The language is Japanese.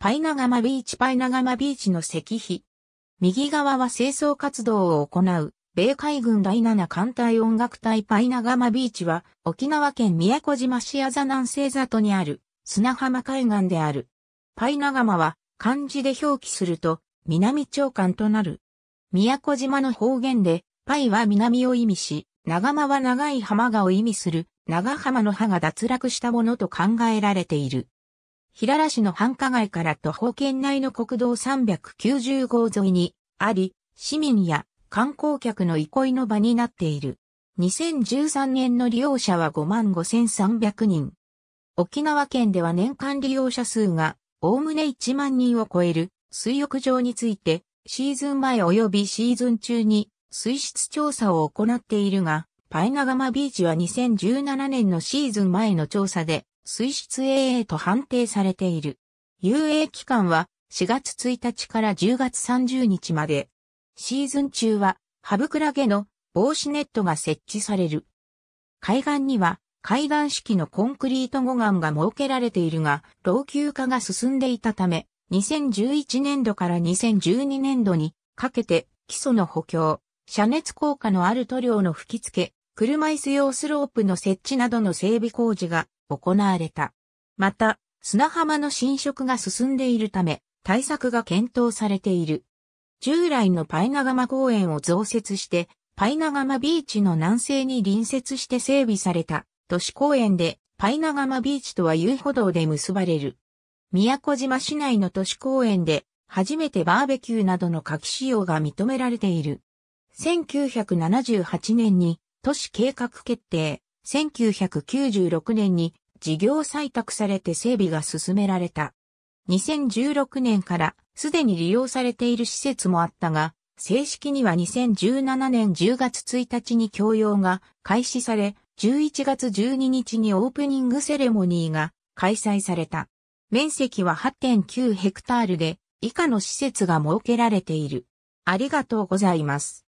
パイナガマビーチパイナガマビーチの石碑。右側は清掃活動を行う、米海軍第七艦隊音楽隊パイナガマビーチは、沖縄県宮古島市あざ南西里にある、砂浜海岸である。パイナガマは、漢字で表記すると、南長官となる。宮古島の方言で、パイは南を意味し、長間は長い浜がを意味する、長浜の葉が脱落したものと考えられている。平良市の繁華街から徒歩圏内の国道390号沿いにあり、市民や観光客の憩いの場になっている。2013年の利用者は55,300人。沖縄県では年間利用者数がおおむね1万人を超える水浴場についてシーズン前及びシーズン中に水質調査を行っているが、パイナガマビーチは2017年のシーズン前の調査で水質 AA と判定されている。遊泳期間は4月1日から10月30日まで。シーズン中はハブクラゲの防止ネットが設置される。海岸には海岸式のコンクリート護岸が設けられているが、老朽化が進んでいたため、2011年度から2012年度にかけて基礎の補強、遮熱効果のある塗料の吹き付け、車椅子用スロープの設置などの整備工事が行われた。また、砂浜の浸食が進んでいるため、対策が検討されている。従来のパイナガマ公園を増設して、パイナガマビーチの南西に隣接して整備された都市公園で、パイナガマビーチとは遊歩道で結ばれる。宮古島市内の都市公園で、初めてバーベキューなどの夏季使用が認められている。1978年に都市計画決定、1996年に事業採択されて整備が進められた。2016年からすでに利用されている施設もあったが、正式には2017年10月1日に供用が開始され、11月12日にオープニングセレモニーが開催された。面積は8.9ヘクタールで以下の施設が設けられている。ありがとうございます。